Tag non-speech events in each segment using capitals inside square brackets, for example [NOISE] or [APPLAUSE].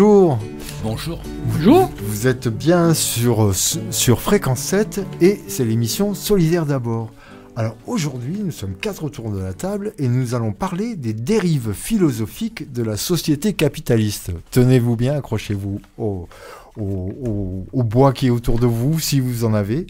bonjour. Bonjour. Bonjour. Vous êtes bien sur, euh, sur Fréquence 7 et c'est l'émission Solidaire d'abord. Alors aujourd'hui, nous sommes quatre autour de la table et nous allons parler des dérives philosophiques de la société capitaliste. Tenez-vous bien, accrochez-vous au, au, bois qui est autour de vous, si vous en avez.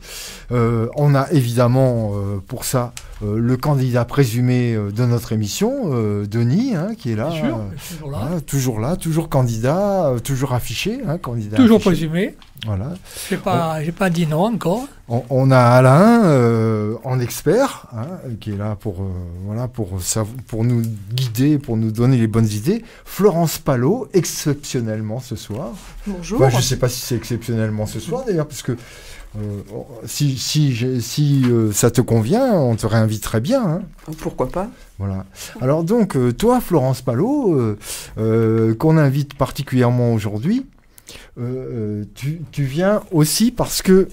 Euh, on a évidemment euh, pour ça euh, le candidat présumé de notre émission, Denis, hein, qui est là, hein, toujours, là. toujours, candidat, toujours affiché, hein, candidat. Toujours présumé. Voilà. Je pas pas, pas, dit non encore. On, a Alain en expert, qui est là pour, voilà, pour, pour nous guider, pour nous donner les bonnes idées. Florence Palot, exceptionnellement ce soir. Bonjour. Bah, je sais pas si c'est exceptionnellement ce soir d'ailleurs, parce que euh, si, si, euh, ça te convient, on te réinvite très bien. Hein. Oh, pourquoi pas Voilà. Alors donc, euh, toi, Florence Palot, qu'on invite particulièrement aujourd'hui, tu, viens aussi parce que,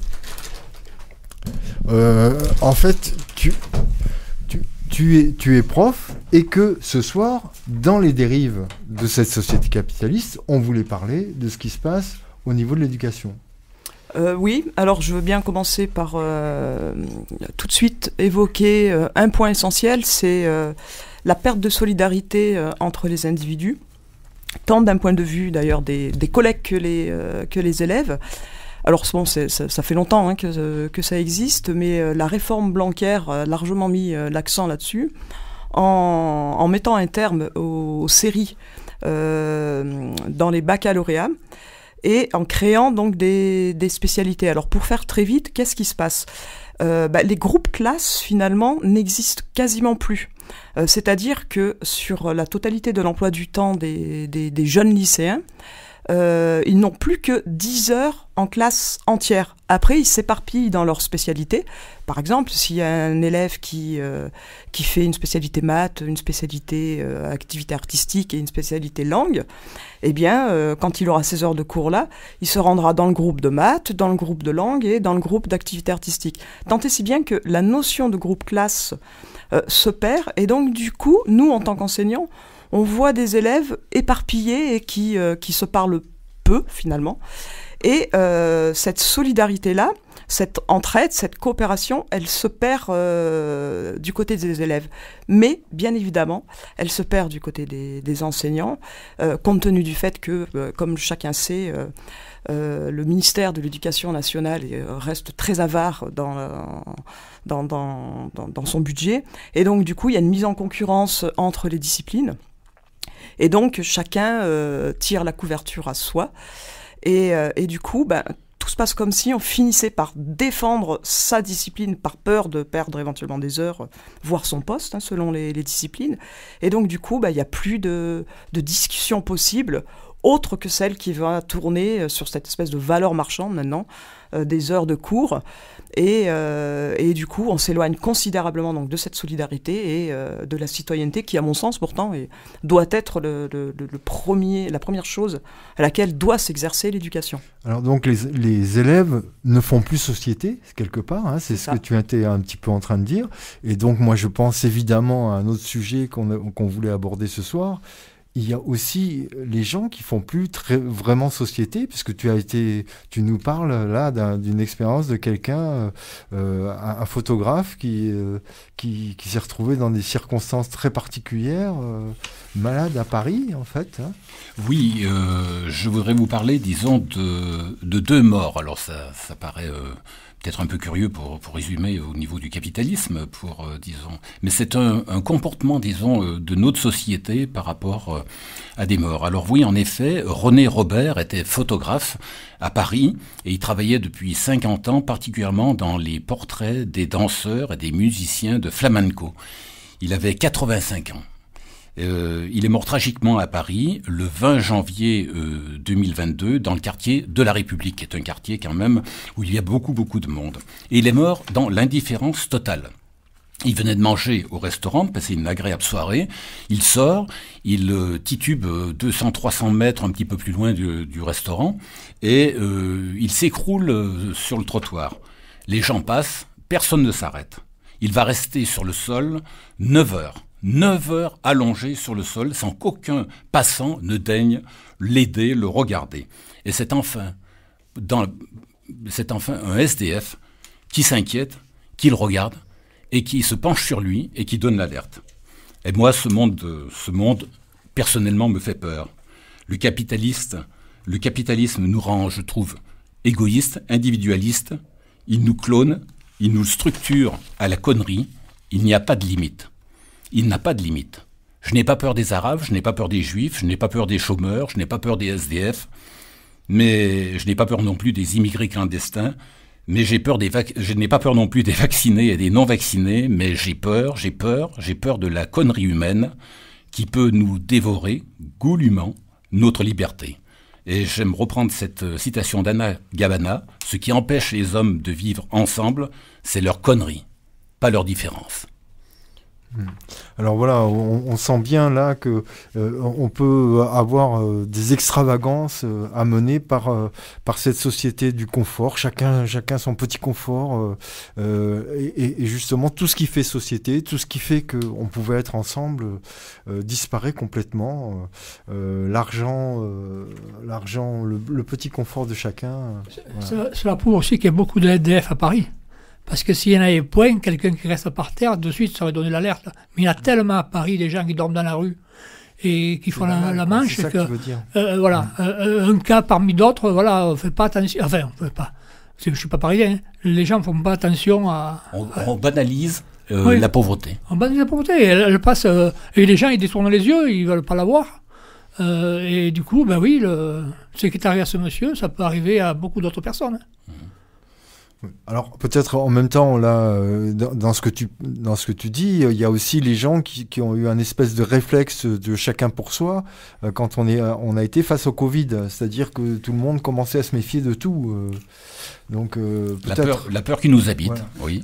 en fait, tu, es, tu es prof et que ce soir, dans les dérives de cette société capitaliste, on voulait parler de ce qui se passe au niveau de l'éducation euh, oui, alors je veux bien commencer par euh, tout de suite évoquer euh, un point essentiel, c'est la perte de solidarité entre les individus, tant d'un point de vue d'ailleurs des, collègues que les, que les élèves. Alors bon, ça, fait longtemps hein, que, ça existe, mais la réforme Blanquer a largement mis l'accent là-dessus, en, mettant un terme aux séries dans les baccalauréats et en créant donc des, spécialités. Alors pour faire très vite, qu'est-ce qui se passe euh, bah, les groupes classes finalement n'existent quasiment plus. Euh, c'est-à-dire que sur la totalité de l'emploi du temps des jeunes lycéens, euh, ils n'ont plus que 10 heures en classe entière. Après, ils s'éparpillent dans leur spécialité. Par exemple, s'il y a un élève qui, euh, fait une spécialité maths, une spécialité euh, activité artistique et une spécialité langue, eh bien, quand il aura ces heures de cours-là, il se rendra dans le groupe de maths, dans le groupe de langue et dans le groupe d'activité artistique. Tant et si bien que la notion de groupe classe se perd. Et donc, du coup, nous, en tant qu'enseignants, on voit des élèves éparpillés et qui, euh, qui se parlent peu finalement. Et euh, cette solidarité-là, cette entraide, cette coopération, elle se perd euh, du côté des élèves. Mais, bien évidemment, elle se perd du côté des, enseignants, compte tenu du fait que, comme chacun sait, le ministère de l'Éducation nationale reste très avare dans, dans son budget. Et donc, du coup, il y a une mise en concurrence entre les disciplines. Et donc, chacun euh, tire la couverture à soi. Et, euh, et du coup, ben, tout se passe comme si on finissait par défendre sa discipline par peur de perdre éventuellement des heures, euh, voire son poste, hein, selon les, disciplines. Et donc, du coup, ben, il n'y a plus de, de discussion possible autre que celle qui va tourner euh, sur cette espèce de valeur marchande maintenant euh, des heures de cours. Et, euh, et du coup, on s'éloigne considérablement donc, de cette solidarité et de la citoyenneté qui, à mon sens, pourtant, doit être le, premier, la première chose à laquelle doit s'exercer l'éducation. Alors donc, les, élèves ne font plus société, quelque part, hein, c'est ce que tu étais un petit peu en train de dire. Et donc, moi, je pense évidemment à un autre sujet qu'on voulait aborder ce soir, il y a aussi les gens qui font plus très, vraiment société, puisque tu as été, tu nous parles là d'une expérience de quelqu'un, euh, euh, un, photographe euh, qui, qui, s'est retrouvé dans des circonstances très particulières, malade à Paris en fait. Hein. Oui, je voudrais vous parler, disons, de, de deux morts. Alors ça, ça paraît peut-être un peu curieux pour, pour, résumer au niveau du capitalisme, pour, euh, disons, mais c'est un, un, comportement, disons, euh, de notre société par rapport euh, à des morts. Alors oui, en effet, René Robert était photographe à Paris et il travaillait depuis 50 ans particulièrement dans les portraits des danseurs et des musiciens de flamenco. Il avait 85 ans. Euh, il est mort tragiquement à Paris le 20 janvier 2022 euh, dans le quartier de la République, qui est un quartier quand même où il y a beaucoup beaucoup de monde. Et il est mort dans l'indifférence totale. Il venait de manger au restaurant, de passer une agréable soirée. Il sort, il euh, titube 200-300 mètres un petit peu plus loin du, du restaurant et il s'écroule sur le trottoir. Les gens passent, personne ne s'arrête. Il va rester sur le sol 9 heures. 9 heures allongées sur le sol sans qu'aucun passant ne daigne l'aider, le regarder. Et c'est enfin, un SDF qui s'inquiète, qui le regarde et qui se penche sur lui et qui donne l'alerte. Et moi, ce monde, ce monde, personnellement, me fait peur. Le capitaliste, le capitalisme nous rend, je trouve, égoïstes, individualistes. Il nous clone, il nous structure à la connerie. Il n'y a pas de limite. Il n'a pas de limite. Je n'ai pas peur des Arabes, je n'ai pas peur des Juifs, je n'ai pas peur des chômeurs, je n'ai pas peur des SDF, mais je n'ai pas peur non plus des immigrés clandestins, mais je n'ai pas peur non plus des vaccinés et des non-vaccinés, mais j'ai peur, j'ai peur, j'ai peur de la connerie humaine qui peut nous dévorer goulûment notre liberté. Et j'aime reprendre cette euh, citation d'Anna Gabana, ce qui empêche les hommes de vivre ensemble, c'est leur connerie, pas leur différence. Hmm. Alors voilà, on, sent bien là que euh, on peut avoir euh, des extravagances euh, amenées par euh, par cette société du confort. Chacun chacun son petit confort et, justement tout ce qui fait société, tout ce qui fait que on pouvait être ensemble disparaît complètement. l'argent l'argent le, petit confort de chacun. Cela prouve aussi qu'il y a beaucoup de LDF à Paris. Parce que s'il n'y en avait point, quelqu'un qui reste par terre, de suite, ça aurait donné l'alerte. Mais il y a tellement à Paris des gens qui dorment dans la rue et qui font la, manche. Que, que euh, euh, voilà, euh, un cas parmi d'autres, voilà, on fait pas attention. Enfin, on ne fait pas. Je ne suis pas parisien. Hein. Les gens ne font pas attention à. On, banalise. la pauvreté. On banalise la pauvreté. passe, et les gens, ils détournent les yeux, ils veulent pas la voir. et du coup, ben oui, ce qui est arrivé à ce monsieur, ça peut arriver à beaucoup d'autres personnes. Hein. Mmh. Alors peut-être en même temps là euh, dans ce que tu dans ce que tu dis, euh, il y a aussi les gens qui, ont eu un espèce de réflexe de chacun pour soi euh, quand on est on a été face au Covid, c'est-à-dire que tout le monde commençait à se méfier de tout. Donc la peur la peur qui nous habite. Oui.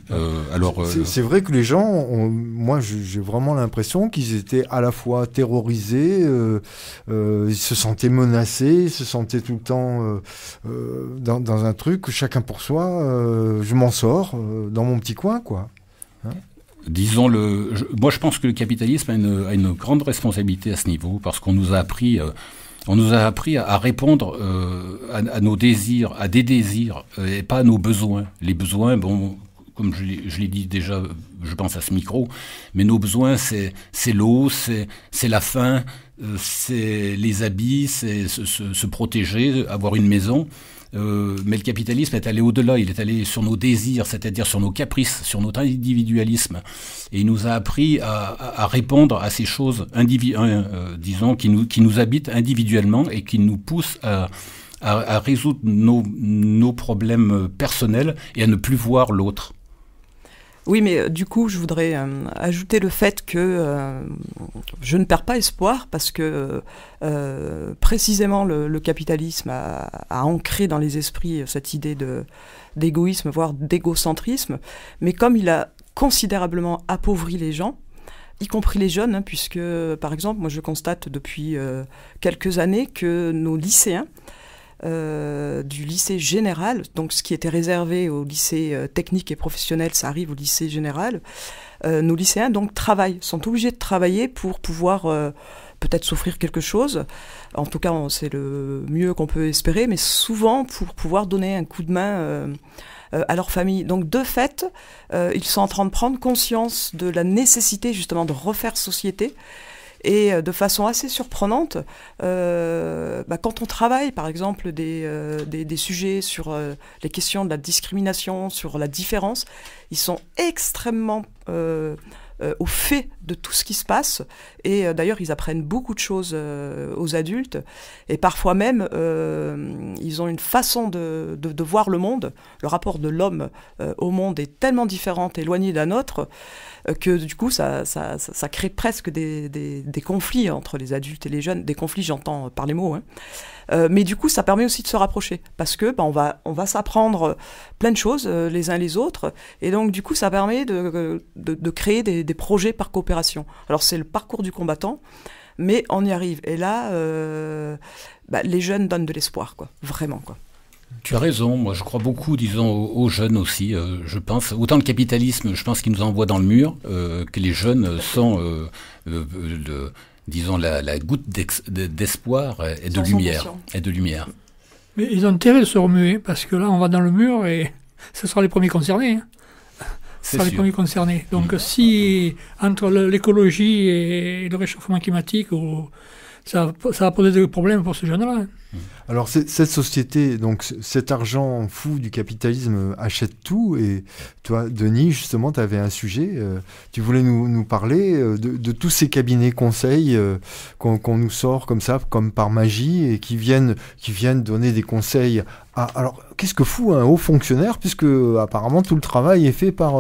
alors c'est vrai que les gens, moi j'ai vraiment l'impression qu'ils étaient à la fois terrorisés, ils se sentaient menacés, ils se sentaient tout le temps dans, dans un truc chacun pour soi euh, je m'en sors euh, dans mon petit coin, quoi. Hein disons le. moi, je pense que le capitalisme a une, grande responsabilité à ce niveau parce qu'on nous a appris. Euh, on nous a appris à, répondre à, nos désirs, à des désirs, et pas à nos besoins. Les besoins, bon, comme je, l'ai dit déjà, je pense à ce micro, mais nos besoins, c'est l'eau, c'est la faim, c'est les habits, c'est se, protéger, avoir une maison. Euh, mais le capitalisme est allé au-delà, il est allé sur nos désirs, c'est-à-dire sur nos caprices, sur notre individualisme. Et il nous a appris à, répondre à ces choses, euh, euh, disons, qui nous, habitent individuellement et qui nous poussent à, résoudre nos problèmes personnels et à ne plus voir l'autre. Oui, mais euh, du coup, je voudrais euh, ajouter le fait que euh, je ne perds pas espoir parce que précisément le, capitalisme a, ancré dans les esprits cette idée d'égoïsme, voire d'égocentrisme, mais comme il a considérablement appauvri les gens, y compris les jeunes, hein, puisque par exemple, moi je constate depuis quelques années que nos lycéens euh, du lycée général, donc ce qui était réservé au lycée euh, technique et professionnel, ça arrive au lycée général. Euh, nos lycéens donc travaillent, sont obligés de travailler pour pouvoir peut-être souffrir quelque chose. En tout cas, c'est le mieux qu'on peut espérer, mais souvent pour pouvoir donner un coup de main à leur famille. Donc de fait, ils sont en train de prendre conscience de la nécessité justement de refaire société. Et euh, de façon assez surprenante, euh, bah, quand on travaille par exemple des, euh, des, sujets sur les questions de la discrimination, sur la différence, ils sont extrêmement au fait de tout ce qui se passe. Et d'ailleurs, ils apprennent beaucoup de choses aux adultes. Et parfois même, ils ont une façon de, de, de, voir le monde. Le rapport de l'homme au monde est tellement différent, éloigné d'un autre, euh, que du coup, ça, crée presque des, conflits entre les adultes et les jeunes. Des conflits, j'entends par les mots. Hein. Euh, mais du coup, ça permet aussi de se rapprocher parce que ben, on va, on va s'apprendre plein de choses euh, les uns les autres. Et donc, du coup, ça permet de, créer des, projets par coopération. Alors, c'est le parcours du combattant, mais on y arrive. Et là, ben, les jeunes donnent de l'espoir, quoi. Vraiment, quoi. Tu as raison, moi je crois beaucoup, disons, aux, jeunes aussi. Euh, je pense, autant le capitalisme, je pense qu'il nous envoie dans le mur, euh, que les jeunes sont, euh, disons, la, goutte d'espoir et de lumière. Et de lumière. Mais ils ont intérêt de se remuer, parce que là on va dans le mur et [LAUGHS] ce sera les premiers concernés. Hein. Ce sera les premiers concernés. Donc mm. si, entre l'écologie et le réchauffement climatique, oh, ça, va poser des problèmes pour ces jeunes-là. Hein. Mm. Alors cette société, donc cet argent fou du capitalisme euh, achète tout. Et toi, Denis, justement, tu avais un sujet. Euh, tu voulais nous, parler euh, de, tous ces cabinets conseils qu'on nous sort comme ça, comme par magie, et qui viennent, qui viennent donner des conseils. À, alors qu'est-ce que fout un haut fonctionnaire, puisque apparemment tout le travail est fait par,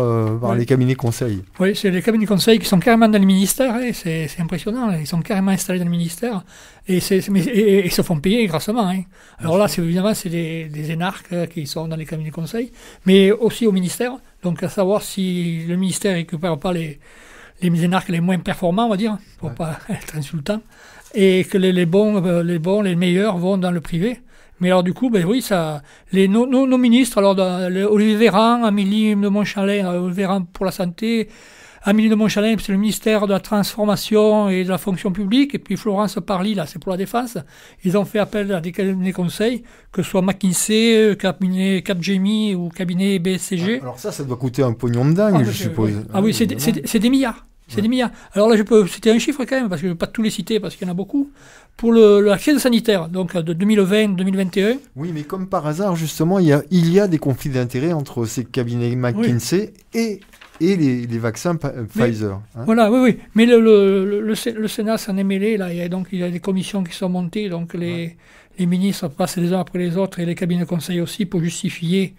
les cabinets conseils. Oui, c'est les cabinets conseils qui sont carrément dans le ministère. c'est impressionnant. Hein. Ils sont carrément installés dans le ministère et, ils se font payer grâce Hein. Alors là, c'est, évidemment, c'est des, énarques euh, qui sont dans les cabinets de conseil, mais aussi au ministère. Donc à savoir si le ministère ne récupère pas les, les énarques les moins performants, on va dire, pour ne pas [LAUGHS] être insultant, et que les, bons, euh, les bons, les meilleurs vont dans le privé. Mais alors du coup, ben oui, ça, les, nos, ministres, alors Olivier Véran, Amélie de Montchalet, euh, Olivier Véran pour la santé, Amélie de Montchalin, c'est le ministère de la Transformation et de la Fonction publique. Et puis Florence Parly, là, c'est pour la Défense. Ils ont fait appel à des cabinets conseils, que ce soit McKinsey, euh, cabinet Capgemini ou cabinet BCG. Ah, alors ça, ça doit coûter un pognon de dingue, ah, je suppose. Ah oui, c'est des, milliards. C'est des milliards. Alors là, je peux citer un chiffre quand même, parce que je ne vais pas tous les citer, parce qu'il y en a beaucoup. Pour le, la crise sanitaire, donc euh, de 2020-2021. Oui, mais comme par hasard, justement, il y a, des conflits d'intérêts entre ces cabinets McKinsey et et les, vaccins euh, Pfizer. Hein. Voilà, oui, oui. Mais le, Sénat s'en est mêlé, là. Il y a donc il y des commissions qui sont montées, donc les, les ministres passent les uns après les autres et les cabinets de conseil aussi pour justifier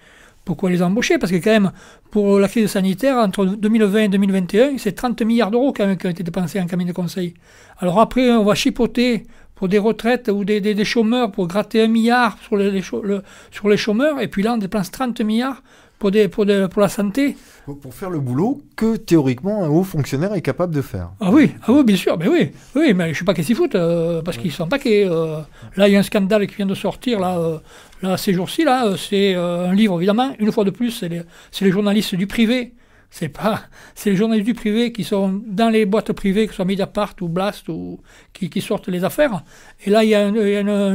pourquoi les embaucher Parce que quand même, pour la crise sanitaire, entre 2020 et 2021, c'est 30 milliards d'euros quand même qui ont été dépensés en cabinet de conseil. Alors après, on va chipoter pour des retraites ou des, chômeurs, pour gratter un milliard sur les, sur les chômeurs, et puis là, on dépense 30 milliards pour, des, pour, la santé. Pour faire le boulot que théoriquement un haut fonctionnaire est capable de faire. Ah oui, ah oui bien sûr, mais oui, oui mais je ne sais pas qu'ils s'y foutent, euh, parce qu'ils sont pas Euh, là, il y a un scandale qui vient de sortir, là, euh, là ces jours-ci, là, euh, c'est un livre, évidemment, une fois de plus, c'est les, les, journalistes du privé. C'est pas, [LAUGHS] c'est les journalistes du privé qui sont dans les boîtes privées, que ce soit Mediapart ou Blast, ou qui, sortent les affaires. Et là, il y a, un,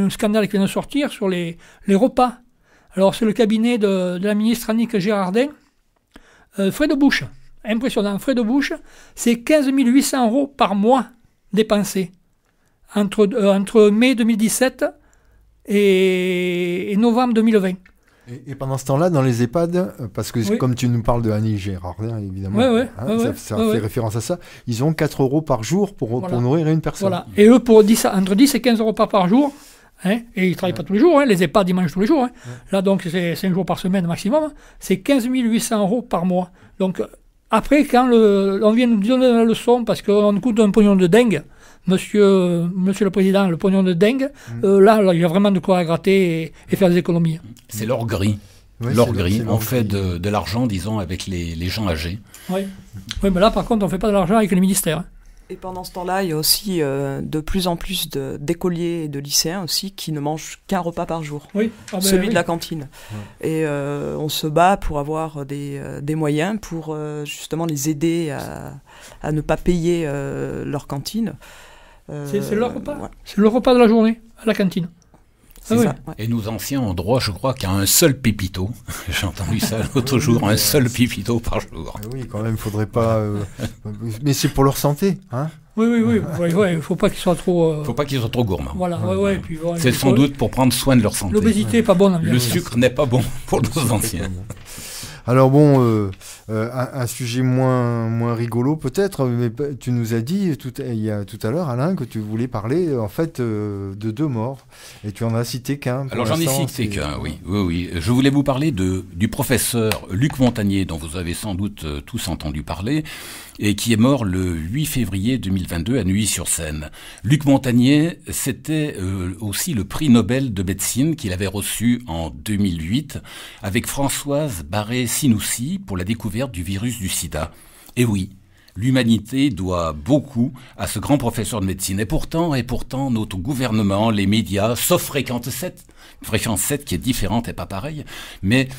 un, scandale qui vient de sortir sur les, les repas alors, c'est le cabinet de, la ministre Annick Gérardin, euh, frais de bouche, impressionnant. Frais de bouche, c'est 15 800 euros par mois dépensés entre, euh, entre mai 2017 et, novembre 2020. Et, et, pendant ce temps-là, dans les EHPAD, euh, parce que comme tu nous parles de Annie Gérardin, évidemment, hein, ça, fait référence à ça, ils ont 4 euros par jour pour, nourrir une personne. Voilà. Et eux, pour 10, entre 10 et 15 euros par jour, Hein, et ils ne travaillent pas tous les jours, hein, les EHPAD ils mangent tous les jours. Hein. Là donc c'est 5 jours par semaine maximum, c'est 15 800 euros par mois. Donc après quand on vient nous donner la leçon parce qu'on coûte un pognon de dingue, monsieur, monsieur le président, le pognon de dingue, mm. euh, là, il y a vraiment de quoi gratter et, faire des économies. C'est l'or gris. l'or gris, on fait de, l'argent, disons, avec les, les gens âgés. Oui, mais là par contre on ne fait pas de l'argent avec le ministère. Et pendant ce temps-là, il y a aussi euh, de plus en plus d'écoliers et de lycéens aussi qui ne mangent qu'un repas par jour, ah ben celui de la cantine. Et euh, on se bat pour avoir des, euh, moyens pour justement les aider à, ne pas payer leur cantine. C'est leur repas C'est le repas de la journée à la cantine. Ah Et nos anciens ont droit, je crois, qu'à un seul pépito. [LAUGHS] J'ai entendu ça [LAUGHS] l'autre jour, un seul pépito par jour. Ah oui, quand même, faudrait pas. Euh, mais c'est pour leur santé, hein oui, oui, oui. Il faut pas qu'ils soient trop. Euh, faut pas qu'ils soient trop gourmands. c'est sans doute pour prendre soin de leur santé. L'obésité n'est pas bonne. Hein, Le sucre n'est pas bon pour nos anciens. Alors bon, euh, euh, un, sujet moins, moins rigolo peut-être, mais tu nous as dit tout, il y tout à l'heure, Alain, que tu voulais parler euh, en fait de deux morts, et tu en as cité qu'un. Alors j'en ai cité qu'un, oui, oui, Je voulais vous parler de, du professeur Luc Montagnier, dont vous avez sans doute tous entendu parler, et qui est mort le 8 février 2022 à nuit sur seine Luc Montagnier, c'était aussi le prix Nobel de médecine qu'il avait reçu en 2008 avec Françoise Barré aussi pour la découverte du virus du sida. Et eh oui, L'humanité doit beaucoup à ce grand professeur de médecine. Et pourtant, et pourtant, notre gouvernement, les médias, sauf fréquente 7, fréquence 7 qui est différente et pas pareille, mais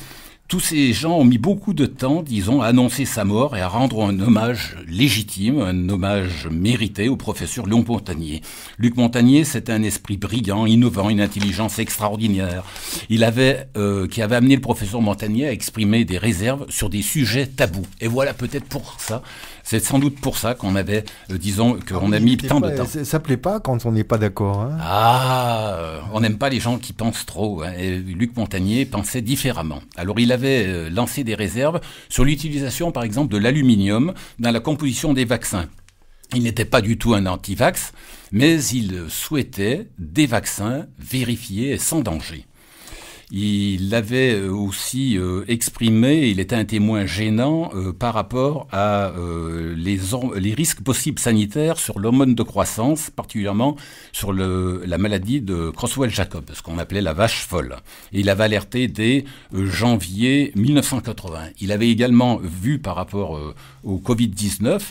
tous ces gens ont mis beaucoup de temps, disons, à annoncer sa mort et à rendre un hommage légitime, un hommage mérité au professeur Léon Montagnier. Luc Montagnier, c'était un esprit brillant, innovant, une intelligence extraordinaire. Il avait, euh, qui avait amené le professeur Montagnier à exprimer des réserves sur des sujets tabous. Et voilà peut-être pour ça c'est sans doute pour ça qu'on avait, euh, disons, qu'on a ah, mis tant de temps. Ça plaît pas quand on n'est pas d'accord. Hein. Ah, on n'aime pas les gens qui pensent trop. Hein. Luc Montagnier pensait différemment. Alors il avait euh, lancé des réserves sur l'utilisation, par exemple, de l'aluminium dans la composition des vaccins. Il n'était pas du tout un anti-vax, mais il souhaitait des vaccins vérifiés et sans danger. Il avait euh, aussi euh, exprimé, il était un témoin gênant euh, par rapport à les, les, risques possibles sanitaires sur l'hormone de croissance, particulièrement sur le, la maladie de Croswell-Jacob, ce qu'on appelait la vache folle. il avait alerté dès janvier 1980. Il avait également vu par rapport au Covid-19,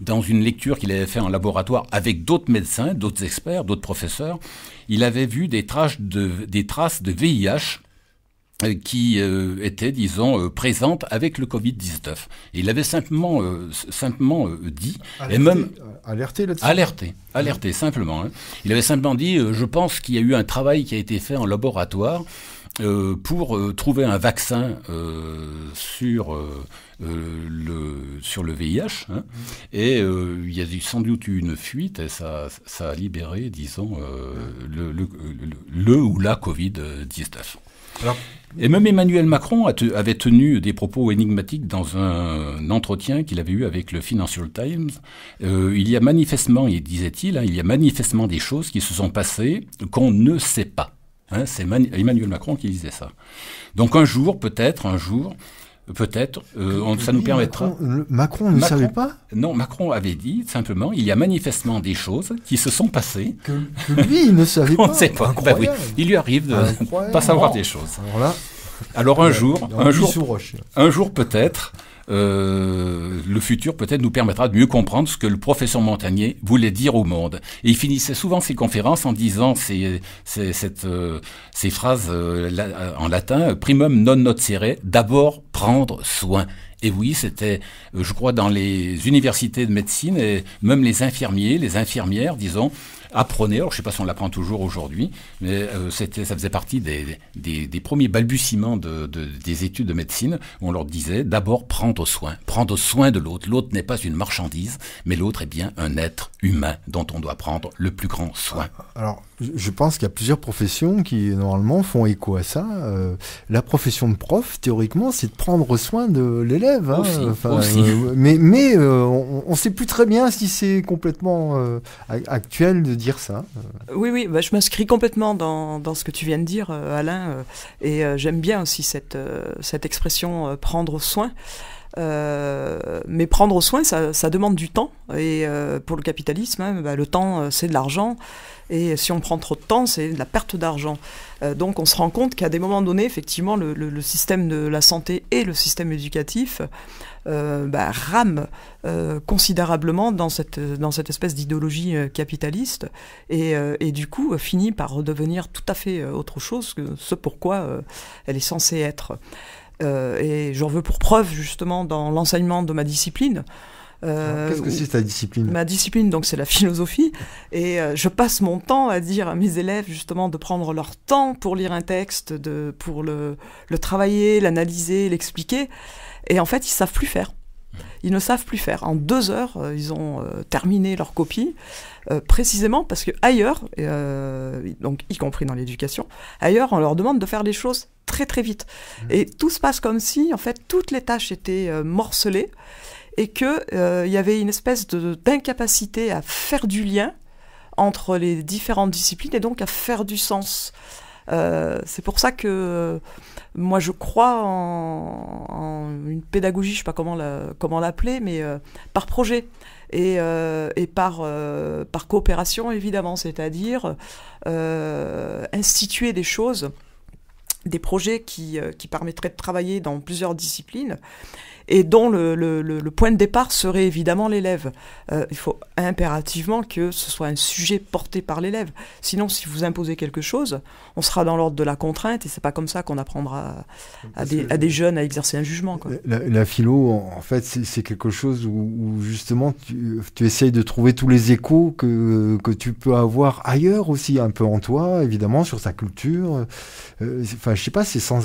dans une lecture qu'il avait fait en laboratoire avec d'autres médecins, d'autres experts, d'autres professeurs, il avait vu des traces de, des traces de VIH euh, qui euh, était, disons, euh, présente avec le Covid-19. Il avait simplement, simplement dit, alerté, et même... Alerté là-dessus Alerté, alerté, simplement. Hein. Il avait simplement dit, je pense qu'il y a eu un travail qui a été fait en laboratoire pour trouver un vaccin sur... Euh, le, sur le VIH. Hein, mmh. et il y a eu sans doute eu une fuite et ça, ça a libéré, disons, euh, le, le, le, ou la Covid-19. Alors, et même Emmanuel Macron avait tenu des propos énigmatiques dans un, entretien qu'il avait eu avec le Financial Times. Euh, il y a manifestement, disait-il, hein, il y a manifestement des choses qui se sont passées qu'on ne sait pas. Hein. c'est Emmanuel Macron qui disait ça. Donc un jour, peut-être, un jour, Peut-être. Euh, ça nous permettra. Macron, ne savait pas Non, Macron avait dit simplement il y a manifestement des choses qui se sont passées. Que, lui, il ne savait [LAUGHS] pas. On ne sait pas. Ben il lui arrive de ne pas savoir des choses. Alors, un jour, un jour peut-être, euh, le futur peut-être nous permettra de mieux comprendre ce que le professeur Montagnier voulait dire au monde. Et il finissait souvent ses conférences en disant ces, euh, phrases euh, en latin, primum non nocere, d'abord prendre soin. Et oui, c'était, je crois, dans les universités de médecine et même les infirmiers, les infirmières, disons, apprenez, alors je ne sais pas si on l'apprend toujours aujourd'hui, mais euh, ça faisait partie des, des, premiers balbutiements de, des études de médecine, où on leur disait d'abord prendre soin, prendre soin de l'autre. L'autre n'est pas une marchandise, mais l'autre est bien un être humain dont on doit prendre le plus grand soin. Alors, je pense qu'il y a plusieurs professions qui, normalement, font écho à ça. Euh, la profession de prof, théoriquement, c'est de prendre soin de l'élève. Hein. Euh, mais mais on ne sait plus très bien si c'est complètement actuel de dire ça. Euh. Oui, oui, bah, je m'inscris complètement dans, dans, ce que tu viens de dire, euh, Alain, euh, et j'aime bien aussi cette, cette expression prendre soin. Euh, mais prendre soin, ça, demande du temps. Et euh, pour le capitalisme, hein, bah, le temps, euh, c'est de l'argent. Et si on prend trop de temps, c'est de la perte d'argent. donc on se rend compte qu'à des moments donnés, effectivement, le, système de la santé et le système éducatif bah, rament considérablement dans cette, dans cette espèce d'idéologie capitaliste. Et, et, du coup, finit par redevenir tout à fait autre chose que ce pourquoi elle est censée être. Euh, et j'en veux pour preuve justement dans l'enseignement de ma discipline. Euh, qu'est-ce que c'est ta discipline Ma discipline, donc c'est la philosophie, et euh, je passe mon temps à dire à mes élèves justement de prendre leur temps pour lire un texte, de, pour le, le travailler, l'analyser, l'expliquer, et en fait ils savent plus faire. Ils ne savent plus faire. En deux heures, euh, ils ont euh, terminé leur copie, euh, précisément parce que ailleurs, donc y compris dans l'éducation, ailleurs, on leur demande de faire les choses très très vite. Mmh. Et tout se passe comme si, en fait, toutes les tâches étaient morcelées et qu'il y avait une espèce d'incapacité à faire du lien entre les différentes disciplines et donc à faire du sens. Euh, c'est pour ça que euh, moi je crois en, une pédagogie, je sais pas comment la, comment l'appeler, mais euh, par projet et, par, par coopération évidemment, c'est-à-dire instituer des choses, des projets qui, qui permettraient de travailler dans plusieurs disciplines et dont le, le, le point de départ serait évidemment l'élève. Euh, il faut impérativement que ce soit un sujet porté par l'élève. Sinon, si vous imposez quelque chose, on sera dans l'ordre de la contrainte et c'est pas comme ça qu'on apprendra à, des, à, des, jeunes à exercer un jugement. La, philo, en fait, c'est quelque chose où, justement tu, tu, essayes de trouver tous les échos que, que tu peux avoir ailleurs aussi, un peu en toi, évidemment, sur sa culture. Euh, enfin, je sais pas, c'est sans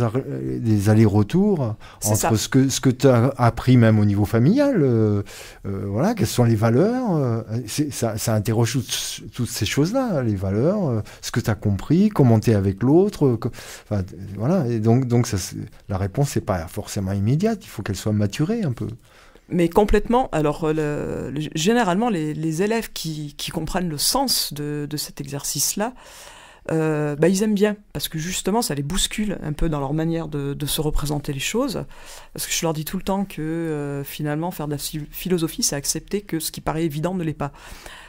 des allers-retours entre ce que, ce que tu as appris même au niveau familial. Euh, euh, voilà, quelles sont les valeurs euh, ça, interroge toutes, ces choses-là, les valeurs, ce que tu as compris, comment tu es avec l'autre. Enfin, voilà, et donc, donc la réponse n'est pas forcément immédiate, il faut qu'elle soit maturée un peu. Mais complètement. Alors, généralement, les, élèves qui, comprennent le sens de, de cet exercice-là, euh, bah, ils aiment bien, parce que justement, ça les bouscule un peu dans leur manière de, se représenter les choses. Parce que je leur dis tout le temps que euh, finalement, faire de la philosophie, c'est accepter que ce qui paraît évident ne l'est pas.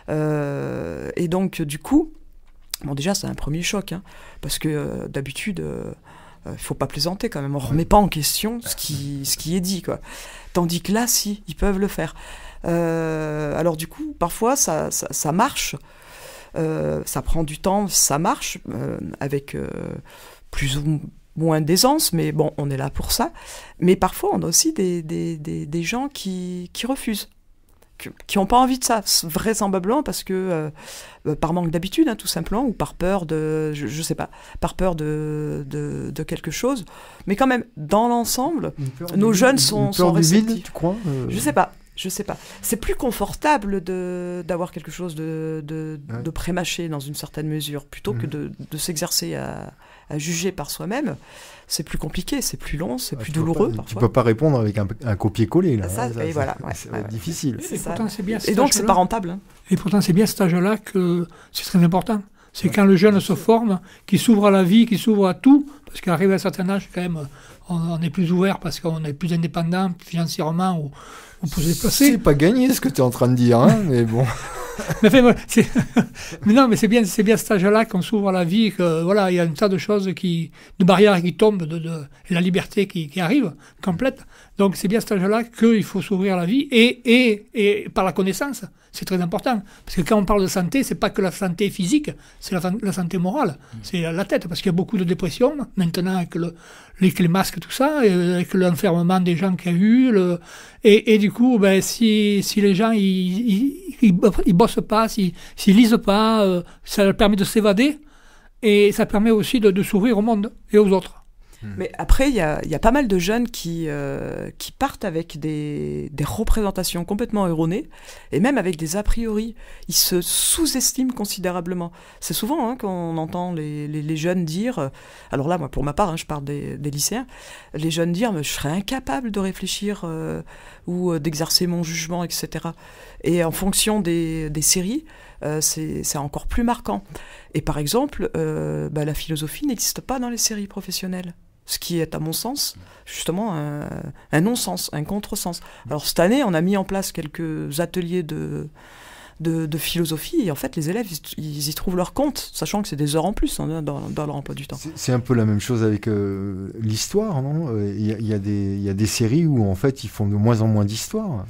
Euh, et donc, du coup, bon, déjà, c'est un premier choc, hein, parce que d'habitude il faut pas plaisanter quand même, on remet pas en question ce qui, ce qui est dit, quoi. Tandis que là, si, ils peuvent le faire. alors du coup, parfois, ça, ça marche, euh, ça prend du temps, ça marche euh, avec euh, plus ou moins d'aisance, mais bon, on est là pour ça. Mais parfois, on a aussi des, des, des, des gens qui, qui refusent qui n'ont pas envie de ça, vraisemblablement parce que par manque d'habitude, hein, tout simplement, ou par peur de, je, sais pas, par peur de, de, quelque chose. Mais quand même, dans l'ensemble, nos jeunes sont, sont réceptifs. tu crois Je sais pas je sais pas. C'est plus confortable d'avoir quelque chose de, de, prémâché dans une certaine mesure, plutôt que mm. de, de s'exercer à, à, juger par soi-même. C'est plus compliqué, c'est plus long, c'est ah, plus douloureux. parfois. Tu peux pas répondre avec un, un copier-coller là. Ça, voilà, c'est difficile. Et, c'est bien. Et donc, c'est pas rentable. Hein. Et pourtant, c'est bien cet âge-là que c'est très important. C'est quand le jeune se forme, qui s'ouvre à la vie, qui s'ouvre à tout, parce qu'arrivé à un certain âge, quand même, on, est plus ouvert parce qu'on est plus indépendant financièrement ou, peut se passer. C'est pas gagné ce que tu es en train de dire, hein, [LAUGHS] mais bon. [LAUGHS] [LAUGHS] mais, non, mais c'est bien, c'est bien ce stage-là qu'on s'ouvre à la vie, que voilà, il y a un tas de choses qui, de barrières qui tombent, de, la liberté qui, arrive complète. Donc c'est bien ce stage-là qu'il faut s'ouvrir à la vie et, et, et par la connaissance, c'est très important parce que quand on parle de santé, c'est pas que la santé physique, c'est la, santé morale, mm. c'est la, tête parce qu'il y a beaucoup de dépression maintenant avec le, les, masques tout ça, et euh, avec l'enfermement des gens qu'il y a eu, et, du coup, ben si, si les gens ils ils, ils bossent pas, s'ils lisent pas, euh, ça leur permet de s'évader et ça permet aussi de, de s'ouvrir au monde et aux autres. Hmm. Mais après, il y a, y a, pas mal de jeunes qui, euh, qui partent avec des, des, représentations complètement erronées et même avec des a priori. Ils se sous-estiment considérablement. C'est souvent hein, qu'on entend les, les, jeunes dire, euh, alors là, moi, pour ma part, hein, je parle des, des, lycéens, les jeunes dire, je serais incapable de réfléchir euh, ou d'exercer mon jugement, etc. Et en fonction des, des séries, euh, c'est encore plus marquant. Et par exemple, bah, la philosophie n'existe pas dans les séries professionnelles ce qui est, à mon sens, justement un, non-sens, un contresens. Alors cette année, on a mis en place quelques ateliers de, de, philosophie et en fait, les élèves, ils, y trouvent leur compte, sachant que c'est des heures en plus hein, dans, dans, leur emploi du temps. C'est un peu la même chose avec euh, l'histoire, non il y, a, il y, a des, il y a des séries où en fait, ils font de moins en moins d'histoire.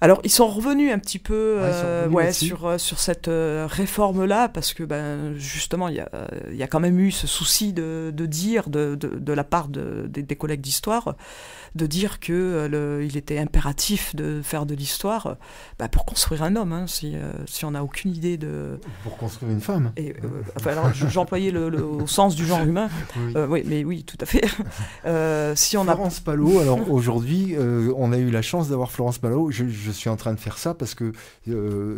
Alors ils sont revenus un petit peu euh, sur, euh, sur cette euh, réforme là parce que ben justement il y a, y a, quand même eu ce souci de, de dire de, de, de la part des collègues d'histoire de dire que euh, il était impératif de faire de l'histoire euh, bah, pour construire un homme, hein, euh, si, on n'a aucune idée de... Pour construire une femme. Et, hein. j'employais le, au sens du genre [LAUGHS] humain. Oui, mais oui, tout à fait. si on Florence a... Palot, alors aujourd'hui, on a eu la chance d'avoir Florence Palot. Je, suis en train de faire ça parce que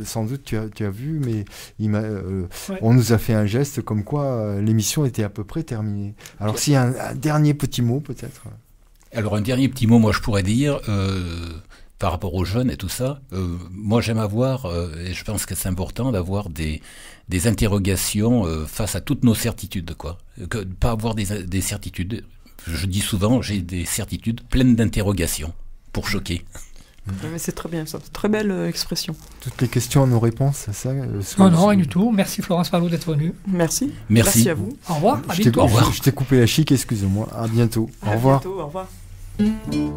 sans doute tu as, vu, mais il on nous a fait un geste comme quoi l'émission était à peu près terminée. Alors s'il y a un dernier petit mot peut-être. Alors un dernier petit mot, moi je pourrais dire, euh, par rapport aux jeunes et tout ça, euh, moi j'aime avoir, euh, et je pense que c'est important d'avoir des, des interrogations face à toutes nos certitudes, quoi. Que, pas avoir des, des certitudes. Je dis souvent, j'ai des certitudes pleines d'interrogations, pour choquer. C'est très bien, c'est très belle expression. Toutes les questions nos réponses, ça Non, rien du tout. Merci Florence vous d'être venue. Merci. Merci. à vous. Au revoir. À je t'ai coupé la chic, excusez-moi. À bientôt. au revoir. Bientôt, au revoir. Música